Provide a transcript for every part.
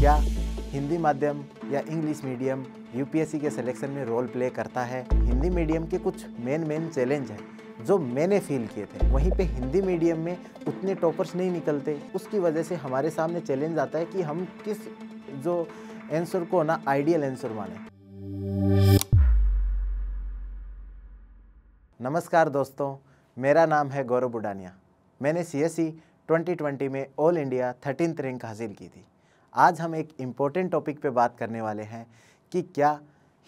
क्या हिंदी माध्यम या इंग्लिश मीडियम यूपीएससी के सिलेक्शन में रोल प्ले करता है हिंदी मीडियम के कुछ मेन मेन चैलेंज हैं जो मैंने फील किए थे वहीं पे हिंदी मीडियम में उतने टॉपर्स नहीं निकलते उसकी वजह से हमारे सामने चैलेंज आता है कि हम किस जो आंसर को ना आइडियल आंसर माने नमस्कार दोस्तों मेरा नाम है गौरव बुडानिया मैंने सी एस e में ऑल इंडिया थर्टीन रैंक हासिल की थी आज हम एक इम्पोर्टेंट टॉपिक पे बात करने वाले हैं कि क्या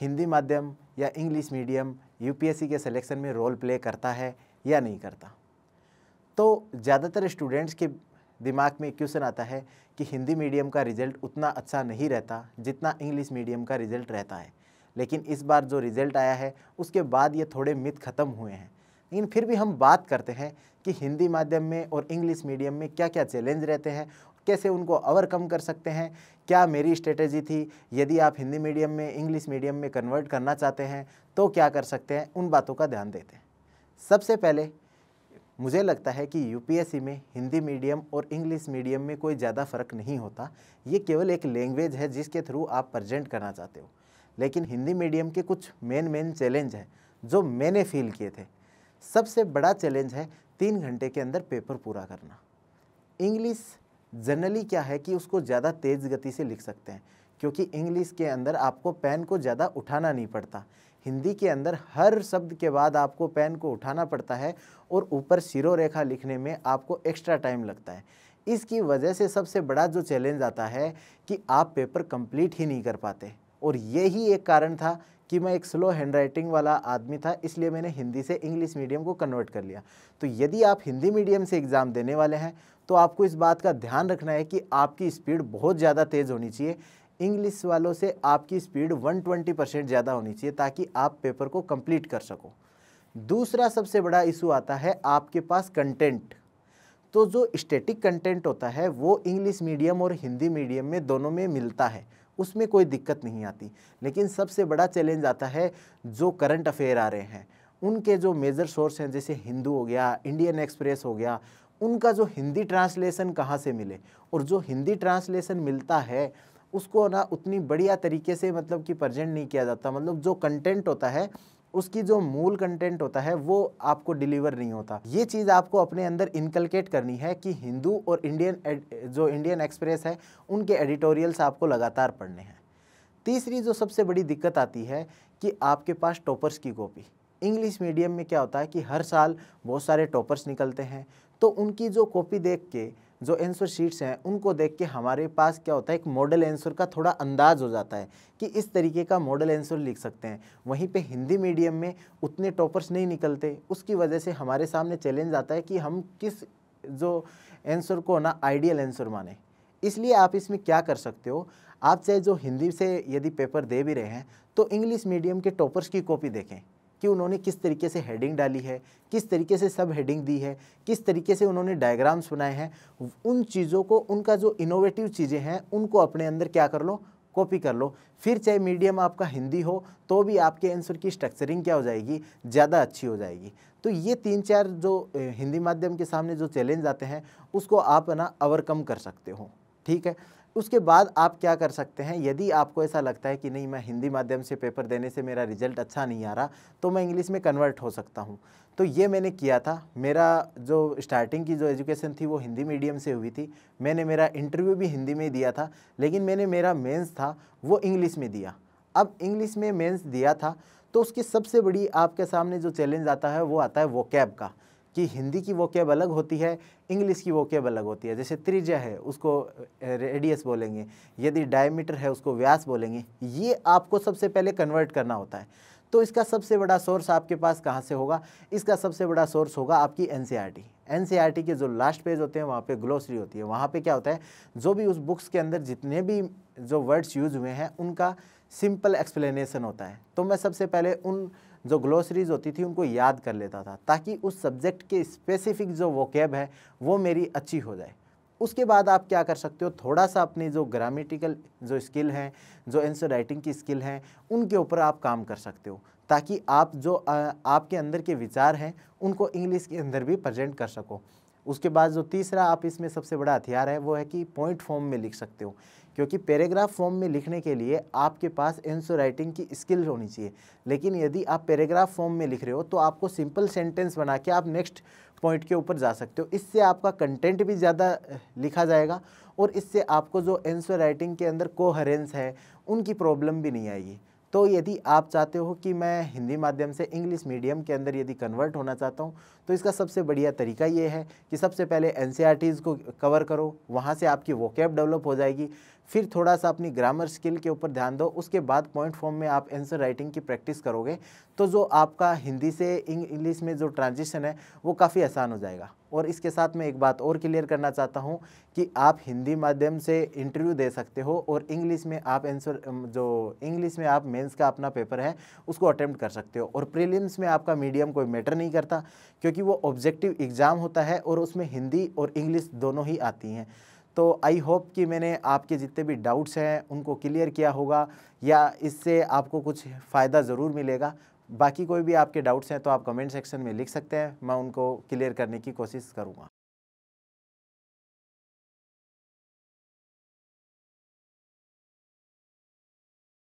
हिंदी माध्यम या इंग्लिश मीडियम यूपीएससी के सिलेक्शन में रोल प्ले करता है या नहीं करता तो ज़्यादातर स्टूडेंट्स के दिमाग में क्वेश्चन आता है कि हिंदी मीडियम का रिज़ल्ट उतना अच्छा नहीं रहता जितना इंग्लिश मीडियम का रिज़ल्ट रहता है लेकिन इस बार जो रिज़ल्ट आया है उसके बाद ये थोड़े मिथ ख़त्म हुए हैं लेकिन फिर भी हम बात करते हैं कि हिंदी माध्यम में और इंग्लिश मीडियम में क्या क्या चैलेंज रहते हैं कैसे उनको ओवरकम कर सकते हैं क्या मेरी स्ट्रेटेजी थी यदि आप हिंदी मीडियम में इंग्लिश मीडियम में कन्वर्ट करना चाहते हैं तो क्या कर सकते हैं उन बातों का ध्यान देते हैं सबसे पहले मुझे लगता है कि यूपीएससी में हिंदी मीडियम और इंग्लिश मीडियम में कोई ज़्यादा फ़र्क नहीं होता ये केवल एक लैंग्वेज है जिसके थ्रू आप प्रजेंट करना चाहते हो लेकिन हिंदी मीडियम के कुछ मेन मेन चैलेंज हैं जो मैंने फील किए थे सबसे बड़ा चैलेंज है तीन घंटे के अंदर पेपर पूरा करना इंग्लिश जनरली क्या है कि उसको ज़्यादा तेज़ गति से लिख सकते हैं क्योंकि इंग्लिश के अंदर आपको पेन को ज़्यादा उठाना नहीं पड़ता हिंदी के अंदर हर शब्द के बाद आपको पेन को उठाना पड़ता है और ऊपर सिरो रेखा लिखने में आपको एक्स्ट्रा टाइम लगता है इसकी वजह से सबसे बड़ा जो चैलेंज आता है कि आप पेपर कंप्लीट ही नहीं कर पाते और यही एक कारण था कि मैं एक स्लो हैंड राइटिंग वाला आदमी था इसलिए मैंने हिंदी से इंग्लिश मीडियम को कन्वर्ट कर लिया तो यदि आप हिंदी मीडियम से एग्ज़ाम देने वाले हैं तो आपको इस बात का ध्यान रखना है कि आपकी स्पीड बहुत ज़्यादा तेज़ होनी चाहिए इंग्लिश वालों से आपकी स्पीड 120 परसेंट ज़्यादा होनी चाहिए ताकि आप पेपर को कंप्लीट कर सको दूसरा सबसे बड़ा इशू आता है आपके पास कंटेंट तो जो स्टेटिक कंटेंट होता है वो इंग्लिश मीडियम और हिंदी मीडियम में दोनों में मिलता है उसमें कोई दिक्कत नहीं आती लेकिन सबसे बड़ा चैलेंज आता है जो करंट अफेयर आ रहे हैं उनके जो मेजर सोर्स हैं जैसे हिंदू हो गया इंडियन एक्सप्रेस हो गया उनका जो हिंदी ट्रांसलेशन कहाँ से मिले और जो हिंदी ट्रांसलेशन मिलता है उसको ना उतनी बढ़िया तरीके से मतलब कि प्रजेंट नहीं किया जाता मतलब जो कंटेंट होता है उसकी जो मूल कंटेंट होता है वो आपको डिलीवर नहीं होता ये चीज़ आपको अपने अंदर इनकलकेट करनी है कि हिंदू और इंडियन जो इंडियन एक्सप्रेस है उनके एडिटोरियल्स आपको लगातार पढ़ने हैं तीसरी जो सबसे बड़ी दिक्कत आती है कि आपके पास टॉपर्स की कॉपी इंग्लिश मीडियम में क्या होता है कि हर साल बहुत सारे टॉपर्स निकलते हैं तो उनकी जो कॉपी देख के जो एंसर शीट्स हैं उनको देख के हमारे पास क्या होता है एक मॉडल एंसर का थोड़ा अंदाज हो जाता है कि इस तरीके का मॉडल आंसर लिख सकते हैं वहीं पे हिंदी मीडियम में उतने टॉपर्स नहीं निकलते उसकी वजह से हमारे सामने चैलेंज आता है कि हम किस जो एंसर को ना आइडियल आंसर माने इसलिए आप इसमें क्या कर सकते हो आप चाहे जो हिंदी से यदि पेपर दे भी रहे हैं तो इंग्लिश मीडियम के टॉपर्स की कॉपी देखें कि उन्होंने किस तरीके से हेडिंग डाली है किस तरीके से सब हेडिंग दी है किस तरीके से उन्होंने डायग्राम्स बनाए हैं उन चीज़ों को उनका जो इनोवेटिव चीज़ें हैं उनको अपने अंदर क्या कर लो कॉपी कर लो फिर चाहे मीडियम आपका हिंदी हो तो भी आपके आंसर की स्ट्रक्चरिंग क्या हो जाएगी ज़्यादा अच्छी हो जाएगी तो ये तीन चार जो हिंदी माध्यम के सामने जो चैलेंज आते हैं उसको आप ना ओवरकम कर सकते हो ठीक है उसके बाद आप क्या कर सकते हैं यदि आपको ऐसा लगता है कि नहीं मैं हिंदी माध्यम से पेपर देने से मेरा रिजल्ट अच्छा नहीं आ रहा तो मैं इंग्लिश में कन्वर्ट हो सकता हूँ तो ये मैंने किया था मेरा जो स्टार्टिंग की जो एजुकेशन थी वो हिंदी मीडियम से हुई थी मैंने मेरा इंटरव्यू भी हिंदी में दिया था लेकिन मैंने मेरा मेंस था वो इंग्लिश में दिया अब इंग्लिश में मेंस दिया था तो उसकी सबसे बड़ी आपके सामने जो चैलेंज आता है वो आता है कैब का कि हिंदी की वोकेब अलग होती है इंग्लिश की वोकेब अलग होती है जैसे त्रिज्या है उसको रेडियस बोलेंगे यदि डायमीटर है उसको व्यास बोलेंगे ये आपको सबसे पहले कन्वर्ट करना होता है तो इसका सबसे बड़ा सोर्स आपके पास कहाँ से होगा इसका सबसे बड़ा सोर्स होगा आपकी एन एनसीईआरटी e e के जो लास्ट पेज होते हैं वहाँ पे ग्लोसरी होती है वहाँ पे क्या होता है जो भी उस बुक्स के अंदर जितने भी जो वर्ड्स यूज हुए हैं उनका सिंपल एक्सप्लेनेशन होता है तो मैं सबसे पहले उन जो ग्लोसरीज होती थी उनको याद कर लेता था ताकि उस सब्जेक्ट के स्पेसिफिक जो वोकेब है वो मेरी अच्छी हो जाए उसके बाद आप क्या कर सकते हो थोड़ा सा अपनी जो ग्रामेटिकल जो स्किल हैं जो एंसर राइटिंग की स्किल हैं उनके ऊपर आप काम कर सकते हो ताकि आप जो आपके अंदर के विचार हैं उनको इंग्लिश के अंदर भी प्रजेंट कर सको उसके बाद जो तीसरा आप इसमें सबसे बड़ा हथियार है वो है कि पॉइंट फॉर्म में लिख सकते हो क्योंकि पैराग्राफ फॉर्म में लिखने के लिए आपके पास एंसर राइटिंग की स्किल होनी चाहिए लेकिन यदि आप पैराग्राफ फॉर्म में लिख रहे हो तो आपको सिंपल सेंटेंस बना के आप नेक्स्ट पॉइंट के ऊपर जा सकते हो इससे आपका कंटेंट भी ज़्यादा लिखा जाएगा और इससे आपको जो एंसर राइटिंग के अंदर कोहरेंस है उनकी प्रॉब्लम भी नहीं आएगी तो यदि आप चाहते हो कि मैं हिंदी माध्यम से इंग्लिश मीडियम के अंदर यदि कन्वर्ट होना चाहता हूँ तो इसका सबसे बढ़िया तरीका ये है कि सबसे पहले एन e को कवर करो वहाँ से आपकी वोकेब डेवलप हो जाएगी फिर थोड़ा सा अपनी ग्रामर स्किल के ऊपर ध्यान दो उसके बाद पॉइंट फॉर्म में आप आंसर राइटिंग की प्रैक्टिस करोगे तो जो आपका हिंदी से इंग्लिश में जो ट्रांजिशन है वो काफ़ी आसान हो जाएगा और इसके साथ मैं एक बात और क्लियर करना चाहता हूँ कि आप हिंदी माध्यम से इंटरव्यू दे सकते हो और इंग्लिश में आप आंसर जो इंग्लिश में आप मेंस का अपना पेपर है उसको अटैम्प्ट कर सकते हो और प्रीलिम्स में आपका मीडियम कोई मैटर नहीं करता क्योंकि वो ऑब्जेक्टिव एग्ज़ाम होता है और उसमें हिंदी और इंग्लिश दोनों ही आती हैं तो आई होप कि मैंने आपके जितने भी डाउट्स हैं उनको क्लियर किया होगा या इससे आपको कुछ फ़ायदा ज़रूर मिलेगा बाकी कोई भी आपके डाउट्स हैं तो आप कमेंट सेक्शन में लिख सकते हैं मैं उनको क्लियर करने की कोशिश करूँगा